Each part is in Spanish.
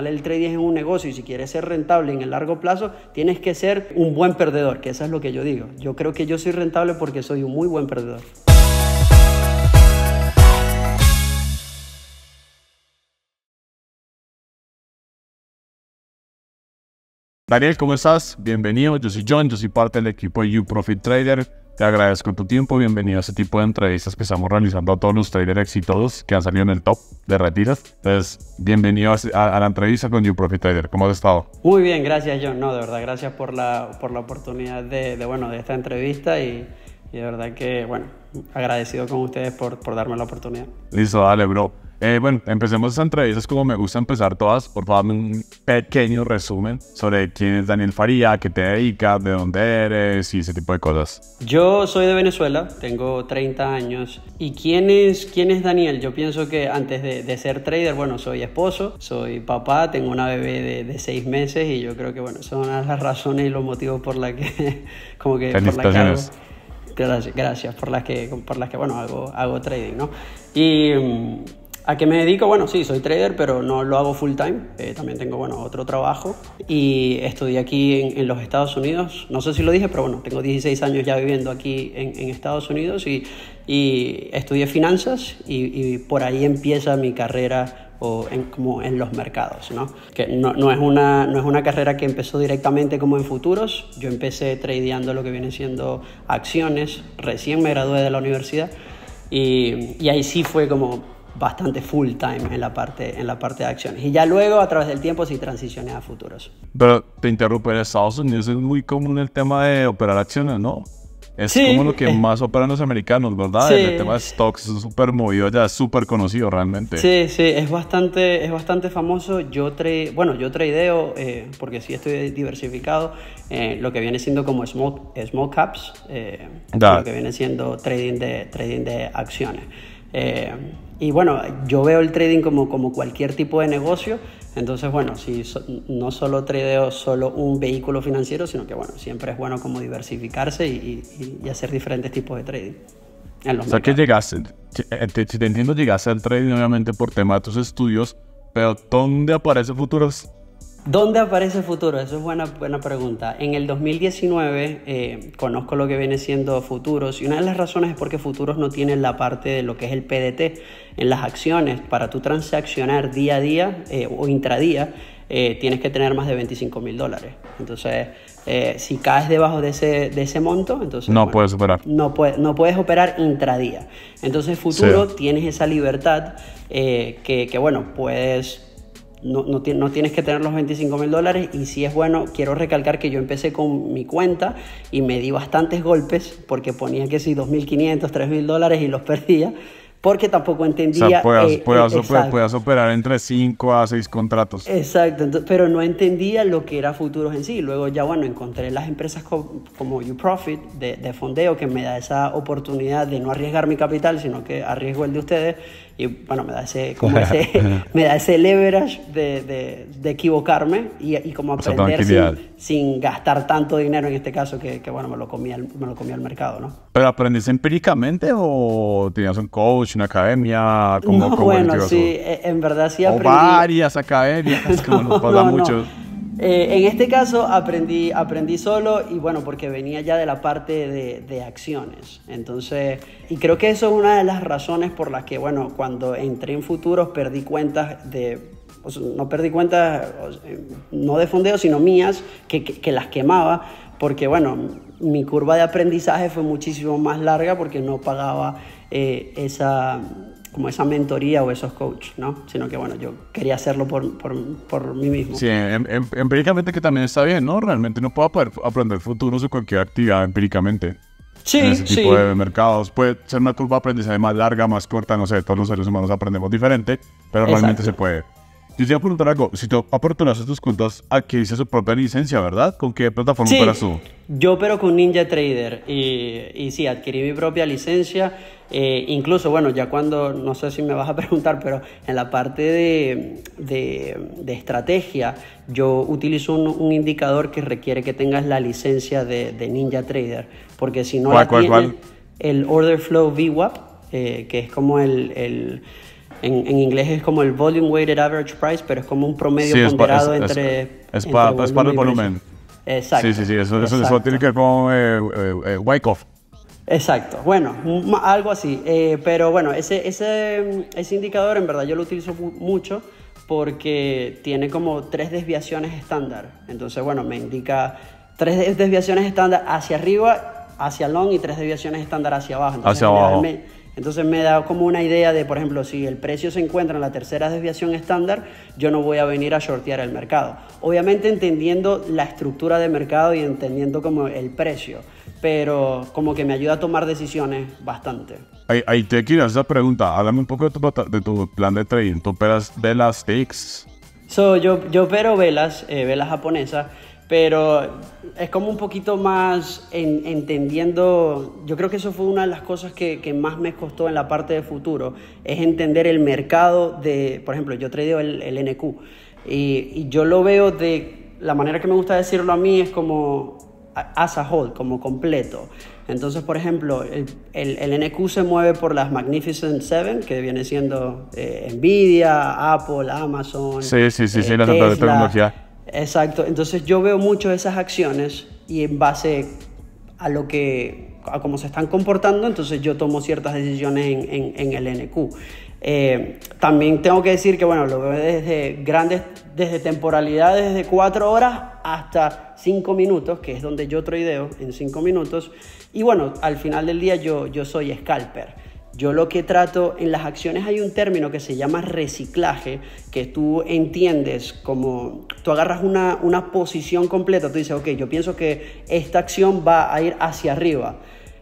el trading es un negocio y si quieres ser rentable en el largo plazo, tienes que ser un buen perdedor, que eso es lo que yo digo. Yo creo que yo soy rentable porque soy un muy buen perdedor. Daniel, ¿cómo estás? Bienvenido, yo soy John, yo soy parte del equipo de Profit Trader agradezco tu tiempo, bienvenido a este tipo de entrevistas que estamos realizando a todos los traders exitosos que han salido en el top de retiras. Entonces, bienvenido a, la entrevista con You Profit Trader. ¿Cómo has estado? Muy bien, gracias John. No, de verdad, gracias por la, por la oportunidad de, bueno, de esta entrevista y, de verdad que, bueno, agradecido con ustedes por, por darme la oportunidad. Listo, dale, bro. Eh, bueno, empecemos estas entrevistas como me gusta empezar todas. Por favor, un pequeño resumen sobre quién es Daniel Faría, qué te dedicas, de dónde eres y ese tipo de cosas. Yo soy de Venezuela, tengo 30 años. ¿Y quién es, quién es Daniel? Yo pienso que antes de, ser trader, bueno, soy esposo, soy papá, tengo una bebé de, de, seis meses y yo creo que, bueno, son las razones y los motivos por las que, como que... Felicitaciones. Por que gracias, gracias, por las que, por las que bueno, hago, hago trading, ¿no? Y... Mm, ¿A qué me dedico? Bueno, sí, soy trader, pero no lo hago full time. Eh, también tengo, bueno, otro trabajo. Y estudié aquí en, los Estados Unidos. No sé si lo dije, pero bueno, tengo 16 años ya viviendo aquí en, Estados Unidos y, estudié finanzas y, por ahí empieza mi carrera o en, como en los mercados, ¿no? Que no, no, es una, no es una carrera que empezó directamente como en futuros. Yo empecé tradeando lo que viene siendo acciones. Recién me gradué de la universidad. Y, y, ahí sí fue como bastante full time en la parte, en la parte de acciones. Y ya luego, a través del tiempo, sí transiciones a futuros. Pero te interrumpo, en Estados Unidos es muy común el tema de operar acciones, ¿no? Es como lo que eh. más operan los americanos, ¿verdad? el tema de stocks es súper movido ya, súper conocido realmente. Sí, sí, es bastante, es bastante famoso. Yo trade, bueno, yo tradeo, eh, porque sí estoy diversificado, eh, lo que viene siendo como small, small caps, eh, lo que viene siendo trading de, trading de acciones. Y bueno, yo veo el trading como, como cualquier tipo de negocio. Entonces, bueno, si no solo tradeo solo un vehículo financiero, sino que bueno, siempre es bueno como diversificarse y, hacer diferentes tipos de trading. En o sea, que llegaste, eh, si te entiendo, llegaste al trading obviamente por tema de tus estudios, pero ¿dónde aparece futuros ¿Dónde aparece Futuro? Esa es buena, buena pregunta. En el 2019 eh, conozco lo que viene siendo Futuros y una de las razones es porque Futuros no tiene la parte de lo que es el PDT en las acciones. Para tú transaccionar día a día eh, o intradía, eh, tienes que tener más de 25 mil dólares. Entonces, si caes debajo de ese, de ese monto, entonces... No puedes operar. No, puedes operar intradía. Entonces, Futuro tienes esa libertad que, bueno, puedes no, tienes que tener los 25 mil dólares y si es bueno, quiero recalcar que yo empecé con mi cuenta y me di bastantes golpes porque ponía que si 2.500, 3.000 dólares y los perdía porque tampoco entendía... O sea, puedas, eh, eh, operar entre 5 a 6 contratos. Exacto, pero no entendía lo que era futuros en sí. Luego ya, bueno, encontré las empresas como, You YouProfit de, de fondeo que me da esa oportunidad de no arriesgar mi capital, sino que arriesgo el de ustedes y bueno, me da ese, me da ese leverage de, equivocarme y, como aprender sin, gastar tanto dinero en este caso que, bueno, me lo, comía el, lo el mercado, ¿no? ¿Pero aprendiste empíricamente o tenías un coach, una academia? como bueno, sí, e, en verdad sí aprendí. varias academias, como nos pasa mucho. Eh, en este caso aprendí, aprendí solo y bueno, porque venía ya de la parte de, acciones. Entonces, y creo que eso es una de las razones por las que, bueno, cuando entré en futuros perdí cuentas de, no perdí cuentas, no de fondeo, sino mías, que, las quemaba, porque bueno, mi curva de aprendizaje fue muchísimo más larga porque no pagaba eh, esa como esa mentoría o esos coaches, ¿no? Sino que, bueno, yo quería hacerlo por, por, por mí mismo. Sí, em, em, empíricamente que también está bien, ¿no? Realmente no puedo poder aprender futuros de cualquier actividad empíricamente. Sí, en ese tipo de mercados. Puede ser una curva de aprendizaje más larga, más corta, no sé, todos los seres humanos aprendemos diferente, pero realmente se puede. Yo te voy a preguntar algo. Si tú aportunas tus cuentas, ¿a que su propia licencia, verdad? ¿Con qué plataforma operas tú? su? Yo pero con Ninja Trader. Y, y sí, adquirí mi propia licencia. Eh, incluso, bueno, ya cuando, no sé si me vas a preguntar, pero en la parte de, de, estrategia, yo utilizo un, indicador que requiere que tengas la licencia de, Ninja Trader. Porque si no ¿Cuál, el Order Flow VWAP, eh, que es como el en, inglés es como el volume weighted average price, pero es como un promedio ponderado entre. Es, para, el volumen. Exacto. Sí, sí, sí, eso, tiene que ver con eh, eh, eh Wyckoff. Exacto, bueno, algo así. Eh, pero bueno, ese, mm, ese, indicador en verdad yo lo utilizo mucho porque tiene como tres desviaciones estándar. Entonces, bueno, me indica tres desviaciones estándar hacia arriba, hacia long y tres desviaciones estándar hacia abajo. hacia abajo. Entonces me da como una idea de, por ejemplo, si el precio se encuentra en la tercera desviación estándar, yo no voy a venir a shortear el mercado. Obviamente entendiendo la estructura de mercado y entendiendo como el precio, pero como que me ayuda a tomar decisiones bastante. Ahí, ahí te quiero hacer pregunta, háblame un poco de tu, plan de trading. ¿Tú operas velas TX. yo, yo opero velas, eh, velas japonesas pero es como un poquito más entendiendo, yo creo que eso fue una de las cosas que, más me costó en la parte de futuro, es entender el mercado de, por ejemplo, yo tradeo el, el NQ y, yo lo veo de, la manera que me gusta decirlo a mí es como as a whole, como completo. Entonces, por ejemplo, el, NQ se mueve por las Magnificent Seven, que viene siendo eh, Nvidia, Apple, Amazon. Sí, sí, sí, eh, tecnología Exacto, entonces yo veo mucho esas acciones y en base a lo que, a cómo se están comportando, entonces yo tomo ciertas decisiones en, en, el NQ. Eh, también tengo que decir que, bueno, lo veo desde grandes, desde temporalidades de 4 horas hasta 5 minutos, que es donde yo tradeo en 5 minutos. Y bueno, al final del día yo, yo soy scalper. Yo lo que trato, en las acciones hay un término que se llama reciclaje, que tú entiendes como, tú agarras una, posición completa, tú dices, ok, yo pienso que esta acción va a ir hacia arriba.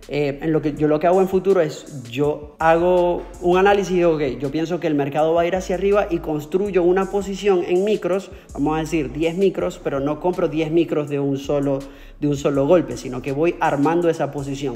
Eh, en lo que, yo lo que hago en futuro es, yo hago un análisis digo, ok, yo pienso que el mercado va a ir hacia arriba y construyo una posición en micros, vamos a decir 10 micros, pero no compro 10 micros de un solo, de un solo golpe, sino que voy armando esa posición.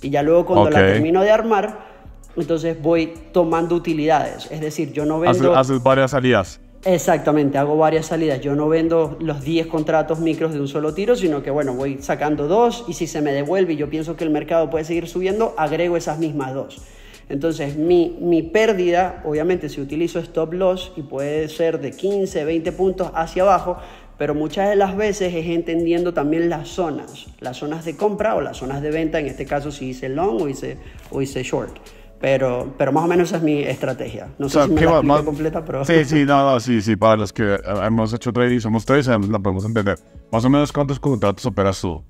Y ya luego cuando la termino de armar, entonces voy tomando utilidades, es decir, yo no vendo... Haces, varias salidas. Exactamente, hago varias salidas. Yo no vendo los 10 contratos micros de un solo tiro, sino que bueno, voy sacando dos y si se me devuelve y yo pienso que el mercado puede seguir subiendo, agrego esas mismas dos. Entonces, mi, pérdida, obviamente, si utilizo stop loss y puede ser de 15, 20 puntos hacia abajo, pero muchas de las veces es entendiendo también las zonas, las zonas de compra o las zonas de venta, en este caso si hice long o o hice short. Pero, pero más o menos esa es mi estrategia. No sé si me la más, completa, pero... Sí, sí, no, no, sí, sí, para los que eh, hemos hecho trading, somos tres, eh, la podemos entender. Más o menos, ¿cuántos contratos operas tú?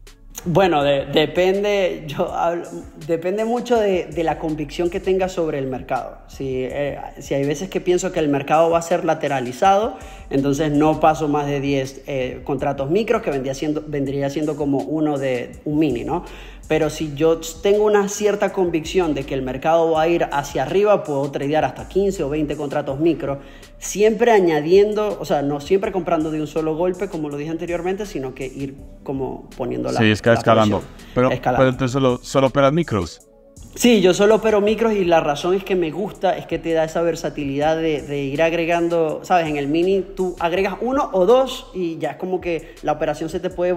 Bueno, depende, yo depende mucho de, la convicción que tenga sobre el mercado. Si, eh, si, hay veces que pienso que el mercado va a ser lateralizado, entonces no paso más de 10 contratos micros, que vendría siendo, vendría siendo como uno de un mini, ¿no? Pero si yo tengo una cierta convicción de que el mercado va a ir hacia arriba, puedo tradear hasta 15 o 20 contratos micro, siempre añadiendo, o sea, no siempre comprando de un solo golpe, como lo dije anteriormente, sino que ir como poniendo la. Sí, es que escalando. Pero, entonces solo, solo operas micros. Sí, yo solo pero micros y la razón es que me gusta, es que te da esa versatilidad de, ir agregando, sabes, en el mini tú agregas uno o dos y ya es como que la operación se te puede,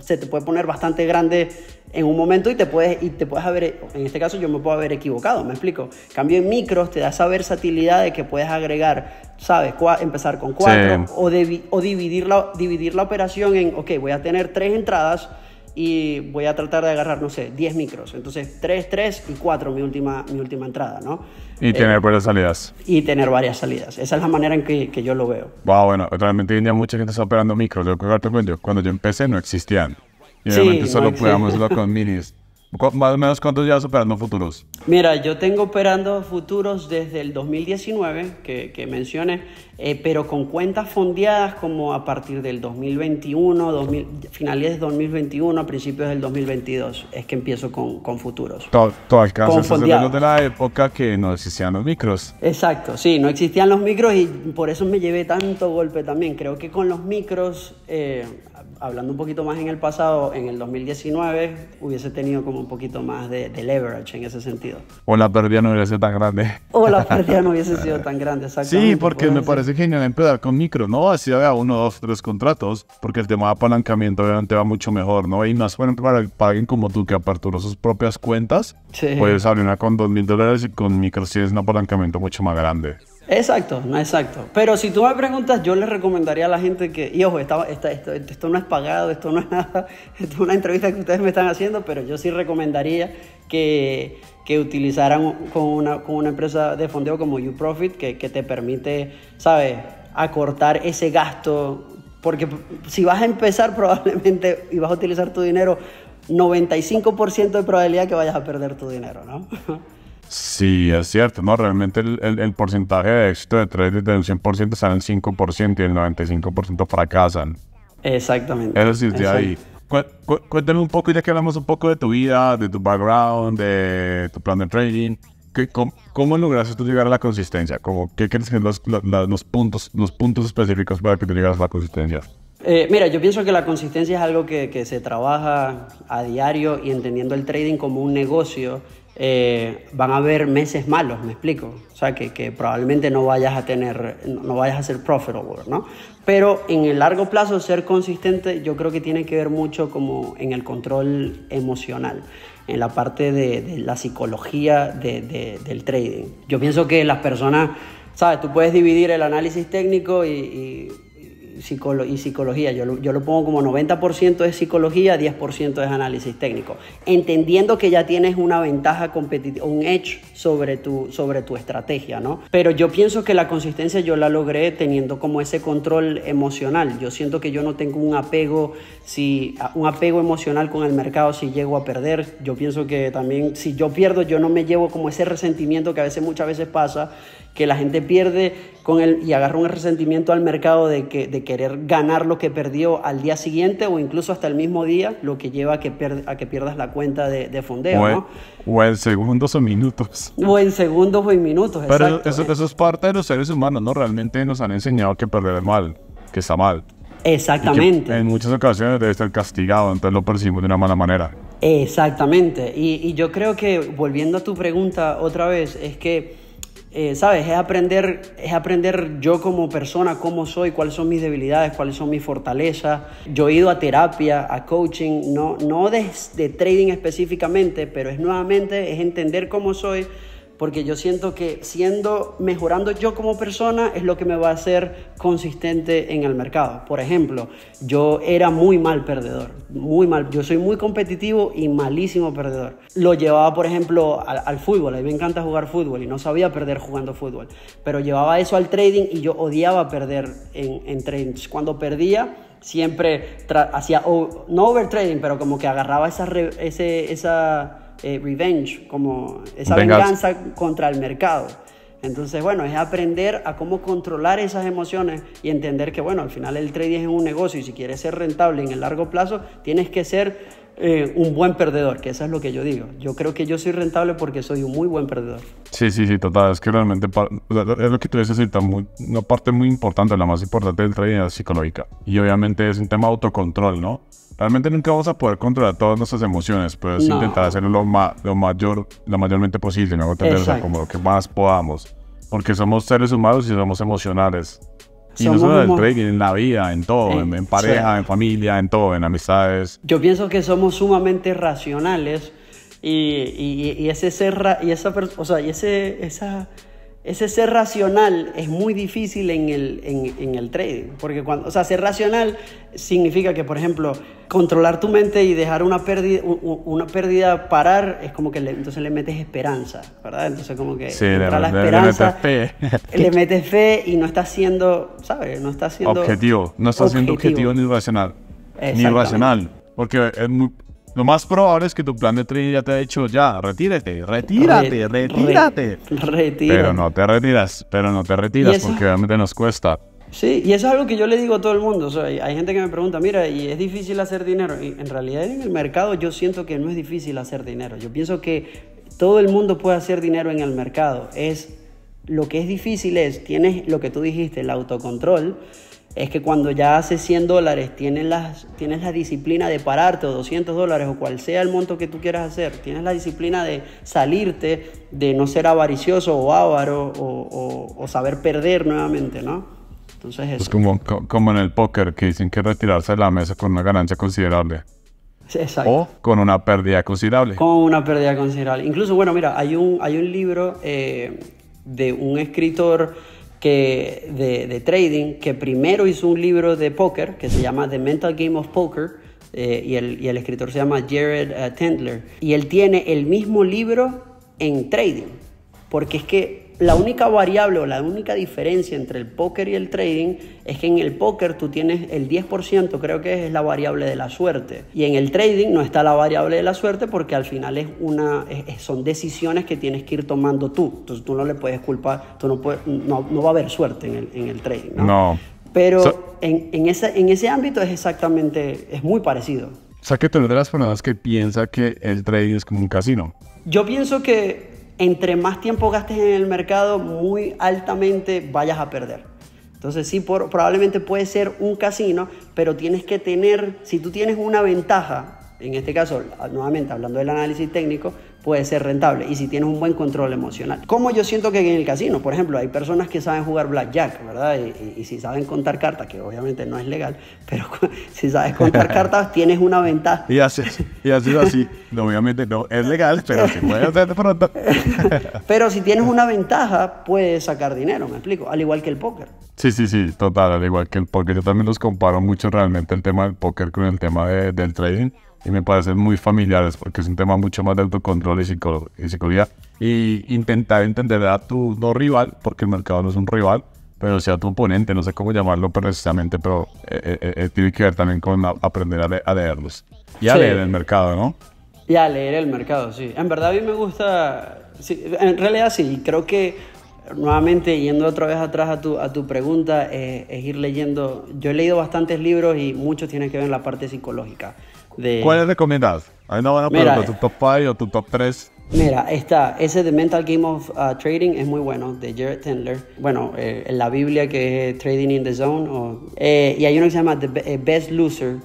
se te puede poner bastante grande en un momento y te puedes, y te puedes haber, en este caso yo me puedo haber equivocado, me explico. Cambio en micros te da esa versatilidad de que puedes agregar, sabes, empezar con cuatro o, o dividir, la, dividir la operación en, ok, voy a tener tres entradas y voy a tratar de agarrar, no sé, 10 micros. Entonces, 3, 3 y 4 mi última, mi última entrada, ¿no? Y eh, tener varias salidas. Y tener varias salidas. Esa es la manera en que, que yo lo veo. Wow, bueno, realmente hoy en día mucha gente está operando micros. Yo, cuando yo empecé no existían. Y obviamente solo podíamos podíamos con minis. Más o menos cuántos ya operando futuros. Mira, yo tengo operando futuros desde el 2019, que, que mencioné, eh, pero con cuentas fondeadas como a partir del 2021, 2000, finales de 2021, a principios del 2022, es que empiezo con, futuros. Todo, todo de la época que no existían los micros. Exacto, sí, no existían los micros y por eso me llevé tanto golpe también. Creo que con los micros... Eh, hablando un poquito más en el pasado, en el 2019 hubiese tenido como un poquito más de, leverage en ese sentido. O la pérdida no hubiese sido tan grande. O la pérdida no hubiese sido tan grande, exactamente. Sí, porque me parece genial empezar con micro, ¿no? Así había uno, dos, tres contratos, porque el tema de apalancamiento obviamente va mucho mejor, ¿no? Y más bueno para, que alguien como tú que aperturó sus propias cuentas, puedes abrir una con dos mil dólares y con micro sí es un apalancamiento mucho más grande. Exacto, no exacto. Pero si tú me preguntas, yo le recomendaría a la gente que, y ojo, esta, esto, no es pagado, esto no es nada, esto es una entrevista que ustedes me están haciendo, pero yo sí recomendaría que, utilizaran con una, con una empresa de fondeo como YouProfit, que, que te permite, ¿sabes?, acortar ese gasto, porque si vas a empezar probablemente y vas a utilizar tu dinero, 95% de probabilidad que vayas a perder tu dinero, ¿no? Sí, es cierto, ¿no? Realmente el, porcentaje de éxito de trading del 100% sale el 5% y el 95% fracasan. Exactamente. Es decir, de ahí. cuéntame un poco, ya que hablamos un poco de tu vida, de tu background, de tu plan de trading, cómo, lograste tú llegar a la consistencia? ¿Cómo, ¿Qué crees que los, los, puntos, los puntos específicos para que tú llegas a la consistencia? Eh, mira, yo pienso que la consistencia es algo que, que, se trabaja a diario y entendiendo el trading como un negocio, eh, van a haber meses malos, me explico. O sea, que, probablemente no vayas a tener, no vayas a ser profitable, ¿no? Pero en el largo plazo, ser consistente yo creo que tiene que ver mucho como en el control emocional, en la parte de, la psicología del trading. Yo pienso que las personas, ¿sabes? Tú puedes dividir el análisis técnico y y psicología. Yo lo, pongo como 90% es psicología, 10% es análisis técnico. Entendiendo que ya tienes una ventaja competitiva, un edge sobre tu, sobre tu estrategia, ¿no? Pero yo pienso que la consistencia yo la logré teniendo como ese control emocional. Yo siento que yo no tengo un apego, si, un apego emocional con el mercado si llego a perder. Yo pienso que también si yo pierdo, yo no me llevo como ese resentimiento que a veces, muchas veces pasa que la gente pierde con y agarra un resentimiento al mercado de, que, de querer ganar lo que perdió al día siguiente o incluso hasta el mismo día, lo que lleva a que, pierdas la cuenta de, de fondeo. O, ¿no? o, en segundos o minutos. O en segundos o en minutos. Pero Eso, eso es parte de los seres humanos, ¿no? Realmente nos han enseñado que perder es mal, que está mal. Exactamente. En muchas ocasiones debe ser castigado, entonces lo percibimos de una mala manera. Exactamente. Y, y, yo creo que, volviendo a tu pregunta otra vez, es que eh, ¿sabes? Es aprender, es aprender yo como persona cómo soy, cuáles son mis debilidades, cuáles son mis fortalezas. Yo he ido a terapia, a coaching, no, no de, de trading específicamente, pero es nuevamente, es entender cómo soy, porque yo siento que siendo mejorando yo como persona es lo que me va a hacer consistente en el mercado. Por ejemplo, yo era muy mal perdedor, muy mal, yo soy muy competitivo y malísimo perdedor. Lo llevaba, por ejemplo, al, fútbol, a mí me encanta jugar fútbol y no sabía perder jugando fútbol, pero llevaba eso al trading y yo odiaba perder en, en trading. Cuando perdía, siempre hacía, no overtrading, pero como que agarraba esa, esa eh, revenge, como esa venganza. contra el mercado. Entonces, bueno, es aprender a cómo controlar esas emociones y entender que, bueno, al final el trading es un negocio y si quieres ser rentable en el largo plazo, tienes que ser eh, un buen perdedor, que eso es lo que yo digo. Yo creo que yo soy rentable porque soy un muy buen perdedor. Sí, sí, sí, total. Es que realmente es lo que tú dices es muy, una parte muy importante, la más importante del trading es psicológica. Y obviamente es un tema autocontrol, ¿no? Realmente nunca vamos a poder controlar todas nuestras emociones, pero es intentar hacerlo lo, lo mayor, lo mayormente posible, como lo que más podamos. Porque somos seres humanos y somos emocionales. Y no solo en el trading, en la vida, en todo, en, pareja, en familia, en todo, en amistades. Yo pienso que somos sumamente racionales y, y ese ser, y esa, o sea, y ese, esa ese ser racional es muy difícil en el, en, el trading, porque cuando, o sea, ser racional significa que, por ejemplo, controlar tu mente y dejar una pérdida, una pérdida parar, es como que entonces le metes esperanza, ¿verdad? Entonces como que le, la esperanza, le metes, fe. le metes fe y no está siendo, ¿sabes? No está siendo... Objetivo, no está siendo objetivo ni racional. Ni racional, porque es muy, lo más probable es que tu plan de trading ya te ha dicho, ya, retírate, retírate, retírate. Pero no te retiras, pero no te retiras porque realmente nos cuesta. Sí, y eso es algo que yo le digo a todo el mundo. hay gente que me pregunta, mira, ¿y es difícil hacer dinero? Y en realidad en el mercado yo siento que no es difícil hacer dinero. Yo pienso que todo el mundo puede hacer dinero en el mercado. Es lo que es difícil es, tienes lo que tú dijiste, el autocontrol es que cuando ya haces 100 dólares tienes, las, tienes la disciplina de pararte o 200 dólares o cual sea el monto que tú quieras hacer, tienes la disciplina de salirte, de no ser avaricioso o avaro o, saber perder nuevamente, ¿no? Entonces eso. Es como, como en el póker que dicen que retirarse de la mesa con una ganancia considerable. Exacto. O con una pérdida considerable. Con una pérdida considerable. Incluso, bueno, mira, hay un, hay un libro eh, de un escritor de, trading que primero hizo un libro de póker que se llama The Mental Game of Poker. Eh, y, el, escritor se llama Jared eh, Tendler. Y él tiene el mismo libro en trading. Porque es que la única variable o la única diferencia entre el póker y el trading es que en el póker tú tienes el 10%, creo que es la variable de la suerte. Y en el trading no está la variable de la suerte porque al final es una, son decisiones que tienes que ir tomando tú. Entonces tú no le puedes culpar, tú no, puedes, no, va a haber suerte en el, trading. No. Pero en, ese, en ese ámbito es exactamente, es muy parecido. O de las personas que piensa que el trading es como un casino. Yo pienso que entre más tiempo gastes en el mercado, muy altamente vayas a perder. Entonces sí, probablemente puede ser un casino, pero tienes que tener, si tú tienes una ventaja en este caso, nuevamente hablando del análisis técnico, puede ser rentable y si tienes un buen control emocional. Como yo siento que en el casino, por ejemplo, hay personas que saben jugar blackjack, ¿verdad? Y, si saben contar cartas, que obviamente no es legal, pero si sabes contar cartas tienes una ventaja. Y haces, y así, obviamente no es legal, pero se puede hacer de pronto. pero si tienes una ventaja, puedes sacar dinero, me explico, al igual que el póker. Sí, sí, sí, total, al igual que el póker. Yo también los comparo mucho realmente el tema del póker con el tema del trading y me parecen muy familiares porque es un tema mucho más de autocontrol y, y psicología. Y intentar entender a tu no rival, porque el mercado no es un rival, pero sea tu oponente, no sé cómo llamarlo precisamente, pero eh, eh, eh, tiene que ver también con aprender a, leerlos y a leer el mercado, ¿no? Y a leer el mercado, sí. En verdad a mí me gusta, en realidad sí, creo que nuevamente yendo otra vez atrás a tu, a tu pregunta, es ir leyendo, yo he leído bastantes libros y muchos tienen que ver en la parte psicológica. De... ¿Cuál recomendado? Hay una buena tu top 5 o tu top 3. Mira, está, ese de Mental Game of uh, Trading es muy bueno, de Jared Tendler. Bueno, eh, en la Biblia que es Trading in the Zone. Eh, y hay uno que se llama The eh, Best Loser,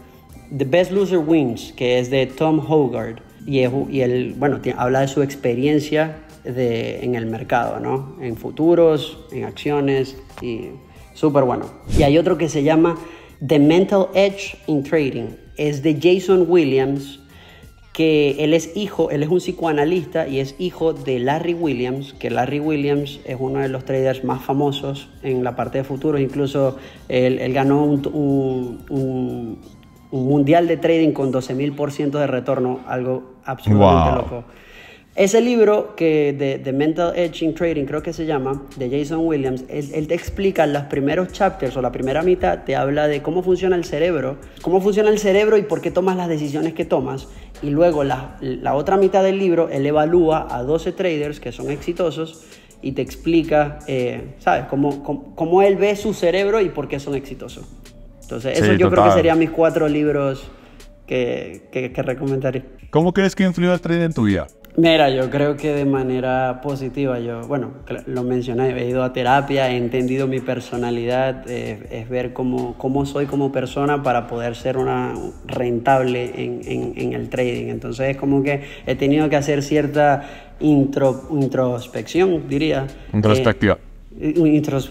The Best Loser Wins, que es de Tom Hogarth. Y, él, bueno, habla de su experiencia en el mercado, ¿no? En futuros, en acciones, y súper bueno. Y hay otro que se llama The Mental Edge in Trading es de Jason Williams, que él es hijo, él es un psicoanalista y es hijo de Larry Williams, que Larry Williams es uno de los traders más famosos en la parte de futuros, incluso él, ganó un, mundial de trading con 12.000% de retorno, algo absolutamente loco. Ese libro que de, de Mental Edging Trading, creo que se llama, de Jason Williams, él, te explica los primeros chapters o la primera mitad, te habla de cómo funciona el cerebro, cómo funciona el cerebro y por qué tomas las decisiones que tomas. Y luego la, otra mitad del libro, él evalúa a 12 traders que son exitosos y te explica, eh, ¿sabes?, cómo, él ve su cerebro y por qué son exitosos. Entonces, eso yo creo que serían mis cuatro libros que, que, que recomendaría. ¿Cómo crees que influyó el trading en tu vida? Mira, yo creo que de manera positiva, yo, bueno, lo mencioné, he ido a terapia, he entendido mi personalidad, es ver cómo, cómo, soy como persona para poder ser una rentable en, el trading. Entonces es como que he tenido que hacer cierta introspección, diría. Introspectiva. Eh,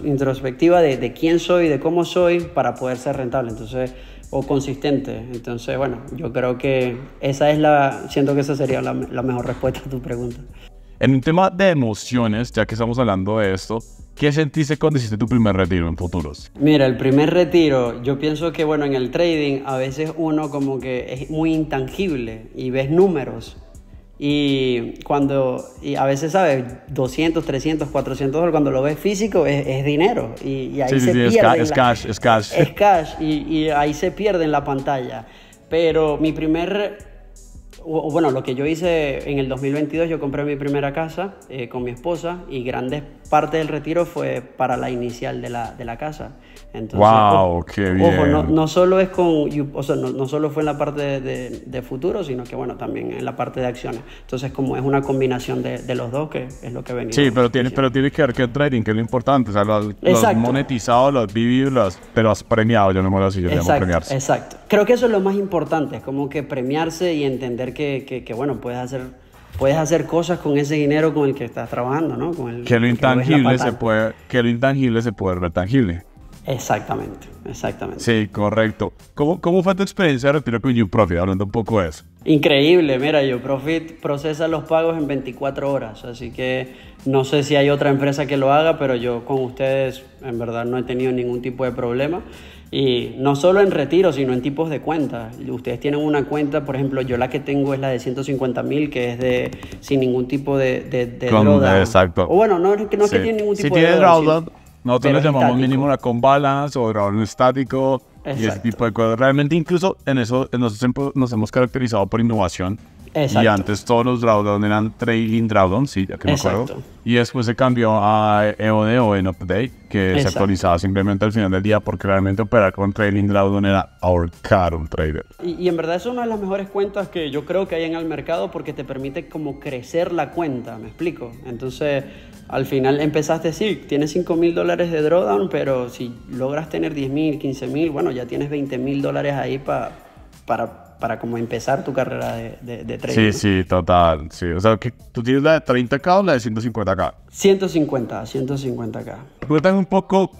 introspectiva de, de quién soy, de cómo soy, para poder ser rentable. Entonces o consistente. Entonces, bueno, yo creo que esa es la, siento que esa sería la, mejor respuesta a tu pregunta. En un tema de emociones, ya que estamos hablando de esto, ¿qué sentiste cuando hiciste tu primer retiro en futuros? Mira, el primer retiro, yo pienso que, bueno, en el trading a veces uno como que es muy intangible y ves números y cuando, y a veces, ¿sabes? 200, 300, 400 cuando lo ves físico, es, dinero. Y, ahí se pierde. Es, cash, es cash. Es cash, y, ahí se pierde en la pantalla. Pero mi primer. Bueno, lo que yo hice en el 2022, yo compré mi primera casa eh, con mi esposa y grandes parte del retiro fue para la inicial de la, de la casa. Entonces, qué ojo, No, no, solo es con, o sea, no, no, solo fue en la parte de, de, futuro, sino que bueno, también en la parte de acciones. Entonces, como es una combinación de, de los dos, que es lo que venía. Sí, pero tienes, pero tienes que ver que el trading, que es lo importante, o sea, lo, has monetizado, lo has vivido, pero has premiado, yo no me lo así, yo exacto, llamo premiarse. Exacto. Creo que eso es lo más importante, es como que premiarse y entender que, que, que bueno, puedes hacer puedes hacer cosas con ese dinero con el que estás trabajando, ¿no? que lo intangible se puede, que lo intangible se puede ver tangible. Exactamente, exactamente. Sí, correcto. ¿Cómo, cómo fue tu experiencia de retiro con YouProfit? Hablando un poco de eso. Increíble, mira, YouProfit procesa los pagos en 24 horas, así que no sé si hay otra empresa que lo haga, pero yo con ustedes en verdad no he tenido ningún tipo de problema. Y no solo en retiro, sino en tipos de cuentas. Ustedes tienen una cuenta, por ejemplo, yo la que tengo es la de 150 mil, que es de sin ningún tipo de, Exacto. O bueno, no, no es que tiene ningún tipo si de drawdown. nosotros le llamamos mínimo una con balance o drawdown estático y ese tipo de cosas. Realmente incluso en eso nosotros nos hemos caracterizado por innovación y antes todos los drawdown eran trailing drawdown, sí, ya que me acuerdo. Y después se cambió a EOD o en update, que se actualizaba simplemente al final del día, porque realmente operar con trailing drawdown era ahorcar un trader. Y, en verdad es una de las mejores cuentas que yo creo que hay en el mercado, porque te permite como crecer la cuenta, ¿me explico? Entonces, al final empezaste, sí, tienes 5 mil dólares de drawdown, pero si logras tener 10 mil, 15 mil, bueno, ya tienes 20 mil dólares ahí para para para como empezar tu carrera de, trading. Sí, sí, total. Sí. O sea, ¿tú tienes la de 30K o la de 150K? 150, 150K. Cuéntame un poco,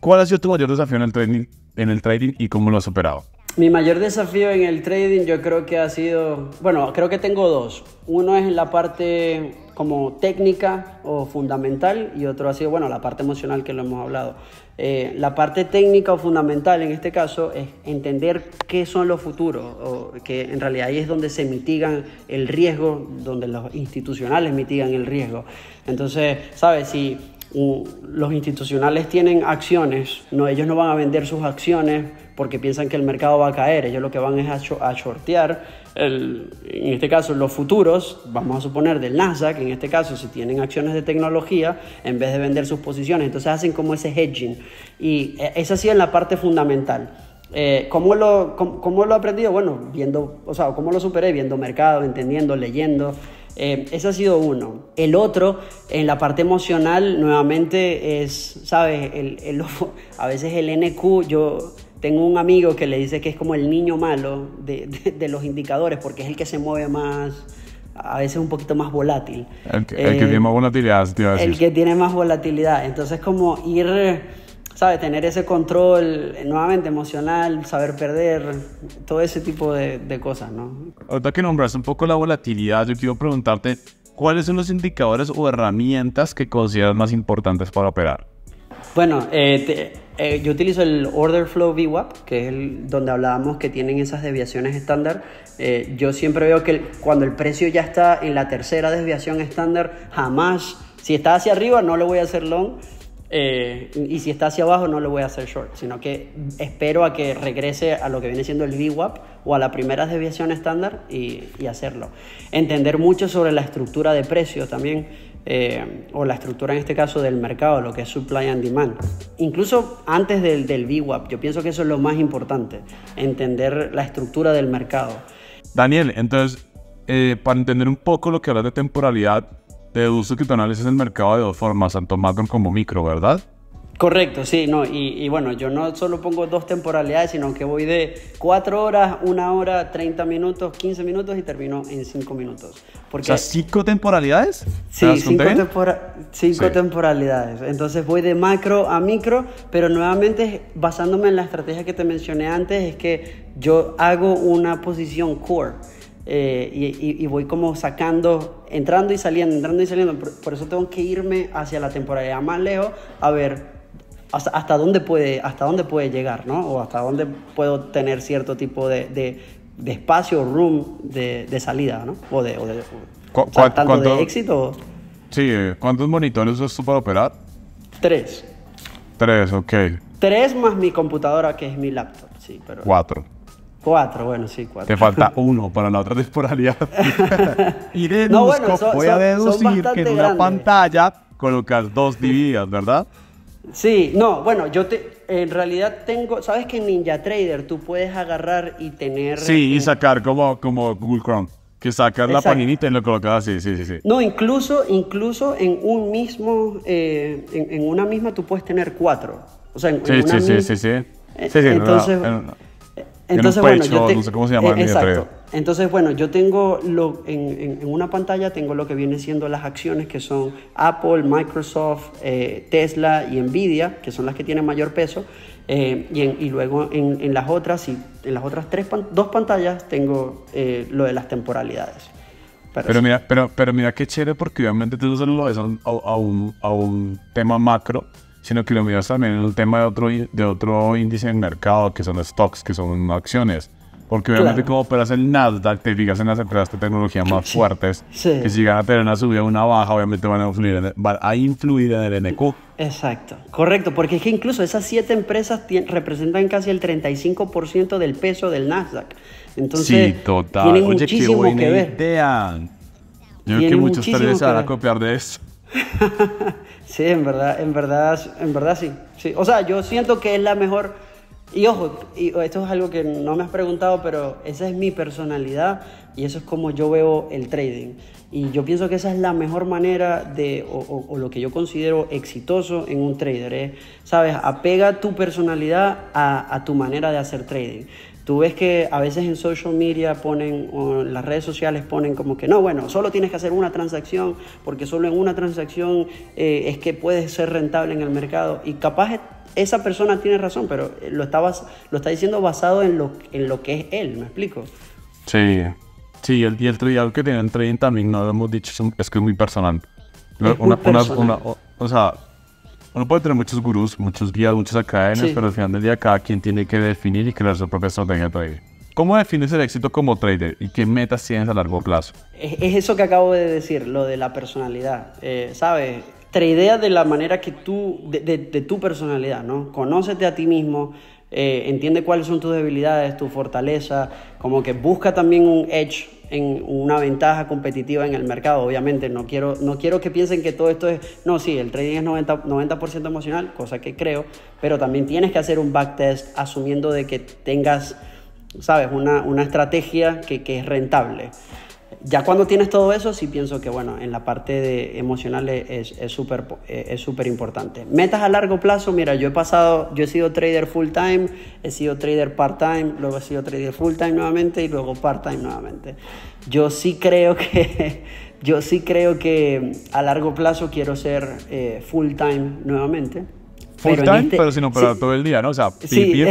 ¿cuál ha sido tu mayor desafío en el trading, en el trading y cómo lo has superado? Mi mayor desafío en el trading yo creo que ha sido, bueno, creo que tengo dos. Uno es en la parte como técnica o fundamental y otro ha sido, bueno, la parte emocional que lo hemos hablado. Eh, la parte técnica o fundamental en este caso es entender qué son los futuros, o que en realidad ahí es donde se mitigan el riesgo, donde los institucionales mitigan el riesgo. Entonces, ¿sabes? Si los institucionales tienen acciones, no, ellos no van a vender sus acciones porque piensan que el mercado va a caer, ellos lo que van es a, shortear, en este caso los futuros, vamos a suponer del Nasdaq, en este caso si tienen acciones de tecnología, en vez de vender sus posiciones, entonces hacen como ese hedging. Y esa ha sido la parte fundamental. Eh, ¿cómo, lo, cómo, lo he aprendido? Bueno, viendo, o sea, ¿cómo lo superé? Viendo mercado, entendiendo, leyendo. Eh, ese ha sido uno. El otro, en la parte emocional, nuevamente es, ¿sabes? El, el, a veces el NQ, yo tengo un amigo que le dice que es como el niño malo de, los indicadores, porque es el que se mueve más, a veces un poquito más volátil. El, que tiene más volatilidad, El que tiene más volatilidad. Entonces, como ir ¿sabes? Tener ese control nuevamente emocional, saber perder, todo ese tipo de, cosas, ¿no? Ahorita que nombras un poco la volatilidad, yo quiero preguntarte, ¿cuáles son los indicadores o herramientas que consideras más importantes para operar? Bueno, eh, eh, yo utilizo el Order Flow VWAP, que es el, donde hablábamos que tienen esas desviaciones estándar. Eh, yo siempre veo que cuando el precio ya está en la tercera desviación estándar, jamás, si está hacia arriba, no le voy a hacer long. Eh, y si está hacia abajo no lo voy a hacer short, sino que espero a que regrese a lo que viene siendo el VWAP o a la primera desviación estándar y, hacerlo. Entender mucho sobre la estructura de precio también, eh, o la estructura en este caso del mercado, lo que es supply and demand. Incluso antes del, VWAP, yo pienso que eso es lo más importante, entender la estructura del mercado. Daniel, entonces, eh, para entender un poco lo que hablas de temporalidad, te deduzco que tú analizas el mercado de dos formas, tanto macro como micro, ¿verdad? Correcto, sí, no, y, bueno, yo no solo pongo dos temporalidades, sino que voy de cuatro horas, una hora, 30 minutos, 15 minutos y termino en cinco minutos. Porque, o sea, ¿cinco temporalidades? Sí, cinco, temporalidades. Entonces voy de macro a micro, pero nuevamente basándome en la estrategia que te mencioné antes, es que yo hago una posición core. Eh, y, voy como sacando, entrando y saliendo, entrando y saliendo. Por, eso tengo que irme hacia la temporalidad más lejos a ver hasta, dónde, puede, hasta dónde puede llegar, ¿no? O hasta dónde puedo tener cierto tipo de, de, espacio, room de, salida, ¿no? O de, de éxito. Sí, ¿cuántos monitores usas tú para operar? Tres. Tres, ok. Tres más mi computadora que es mi laptop, sí, pero... Cuatro. Cuatro, bueno, sí, cuatro. Te falta uno para la otra temporalidad. y de no, bueno, voy a deducir que en una pantalla colocas dos divididas, ¿verdad? Sí, no, bueno, yo te, en realidad tengo, ¿sabes que en Ninja Trader tú puedes agarrar y tener... Sí, y eh, sacar como, como Google Chrome, que sacar la paninita y lo colocas así, sí, sí, sí. No, incluso, incluso en un mismo, eh, en, una misma tú puedes tener cuatro. O sea, en, sí, sí, sí, sí, eh, sí, sí. Entonces... Entonces, bueno, yo cómo se llama. Eh, Entonces, bueno, yo tengo lo, en, en, una pantalla tengo lo que viene siendo las acciones que son Apple, Microsoft, eh, Tesla y Nvidia, que son las que tienen mayor peso. Eh, y, y, luego en, las otras, y en las otras tres, dos pantallas tengo lo de las temporalidades. Pero, mira, pero, pero mira qué chévere porque obviamente tú usas a un, a un tema macro sino que lo miras también en el tema de otro, de otro índice en mercado, que son stocks, que son acciones. Porque obviamente como operas el Nasdaq, te fijas en las empresas de tecnología más fuertes, que si llegan a tener una subida o una baja, obviamente van a influir en, el, a influir en NQ. Exacto, correcto, porque es que incluso esas siete empresas representan casi el 35% del peso del Nasdaq. Entonces, sí, total. tienen muchísimo que Yo creo que muchos tal vez se van a copiar de eso. Sí, en verdad, en verdad, en verdad sí, sí. O sea, yo siento que es la mejor. Y ojo, y esto es algo que no me has preguntado, pero esa es mi personalidad y eso es como yo veo el trading. Y yo pienso que esa es la mejor manera de, o, lo que yo considero exitoso en un trader. ¿eh? Sabes, apega tu personalidad a, a tu manera de hacer trading. Tú ves que a veces en social media ponen, o en las redes sociales ponen como que no, bueno, solo tienes que hacer una transacción, porque solo en una transacción eh, es que puedes ser rentable en el mercado. Y capaz e, esa persona tiene razón, pero eh, lo está, lo está diciendo basado en lo, en lo que es él, ¿me explico? Sí, sí, el, y el trial que tiene el trading también, no lo hemos dicho, es, que es muy personal. o sea, uno puede tener muchos gurús, muchos guías, muchas academias, pero al final del día cada quien tiene que definir y crear su propia estrategia de trading. ¿Cómo defines el éxito como trader y qué metas tienes a largo plazo? Es, eso que acabo de decir, lo de la personalidad. Eh, ¿Sabes? Tradea de la manera que tú, de, tu personalidad, ¿no? Conócete a ti mismo, eh, entiende cuáles son tus debilidades, tu fortaleza, como que busca también un edge, en una ventaja competitiva en el mercado, obviamente. No quiero, no quiero que piensen que todo esto es, no, sí, el trading es 90%, emocional, cosa que creo, pero también tienes que hacer un backtest asumiendo de que tengas, sabes, una, una estrategia que, que es rentable. Ya cuando tienes todo eso, sí pienso que, bueno, en la parte de emocional es súper eh, es, súper importante. Metas a largo plazo, mira, yo he pasado, yo he sido trader full time, he sido trader part time, luego he sido trader full time nuevamente y luego part time nuevamente. Yo sí creo que, yo sí creo que a largo plazo quiero ser eh, full time nuevamente Full pero time, pero todo el día, ¿no? O sea, full time Y e,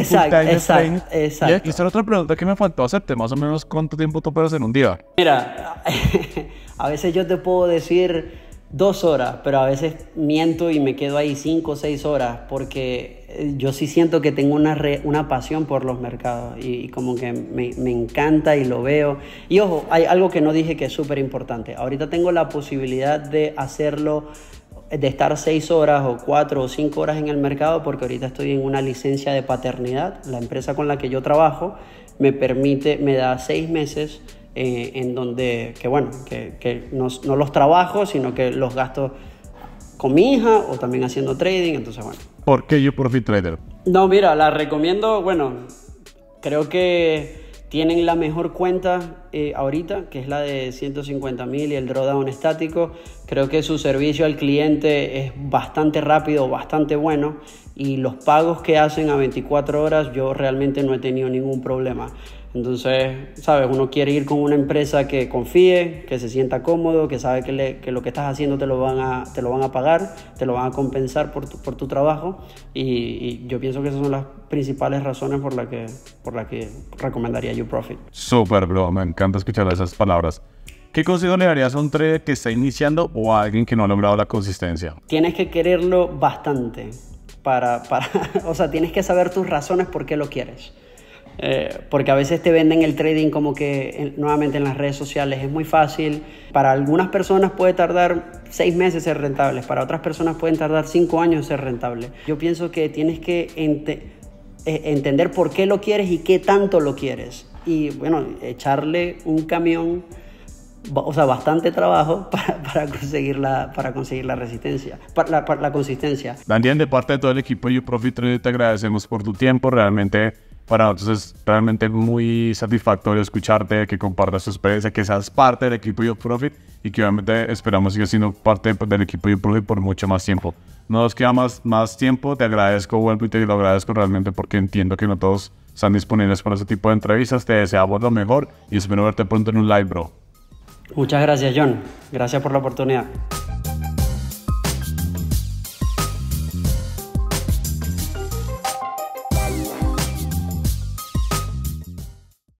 es otra pregunta que me faltó hacerte, más o menos cuánto tiempo tú operas en un día. Mira, a veces yo te puedo decir dos horas, pero a veces miento y me quedo ahí cinco o seis horas porque eh, yo sí siento que tengo una, una pasión por los mercados y, como que me, me, encanta y lo veo. Y ojo, hay algo que no dije que es súper importante. Ahorita tengo la posibilidad de hacerlo de estar seis horas o cuatro o cinco horas en el mercado porque ahorita estoy en una licencia de paternidad. La empresa con la que yo trabajo me permite, me da seis meses eh, en donde, que bueno, que, no, no, los trabajo, sino que los gasto con mi hija o también haciendo trading. Entonces, bueno. ¿Por qué yo Profit Trader? No, mira, la recomiendo, bueno, creo que tienen la mejor cuenta eh, ahorita, que es la de 150 mil y el drawdown estático. Creo que su servicio al cliente es bastante rápido, bastante bueno. Y los pagos que hacen a 24 horas, yo realmente no he tenido ningún problema. Entonces, sabes, uno quiere ir con una empresa que confíe, que se sienta cómodo, que sabe que, lo que estás haciendo te lo van a, te lo van a pagar, te lo van a compensar por tu, por tu trabajo. Y, y yo pienso que esas son las principales razones por las que, por la que recomendaría YouProfit. super bro. Me encanta escuchar esas palabras. ¿Qué consejo le darías a un trader que está iniciando o a alguien que no ha logrado la consistencia? Tienes que quererlo bastante. Para, para o sea, tienes que saber tus razones por qué lo quieres. Eh, porque a veces te venden el trading como que nuevamente en las redes sociales es muy fácil. Para algunas personas puede tardar seis meses ser rentables, para otras personas pueden tardar cinco años ser rentable. Yo pienso que tienes que eh, entender por qué lo quieres y qué tanto lo quieres. Y bueno, echarle un camión, o sea, bastante trabajo para, conseguir, la, para conseguir la resistencia, para la, consistencia. Daniel, de parte de todo el equipo de Profit te agradecemos por tu tiempo, realmente bueno, entonces realmente muy satisfactorio escucharte, que compartas tu experiencia, que seas parte del equipo Yo Profit y que obviamente esperamos seguir siendo parte del equipo de Profit por mucho más tiempo. No nos queda más, más tiempo, te agradezco, vuelvo y te lo agradezco realmente porque entiendo que no todos están disponibles para ese tipo de entrevistas. Te deseamos lo mejor y espero verte pronto en un live, bro. Muchas gracias, John. Gracias por la oportunidad.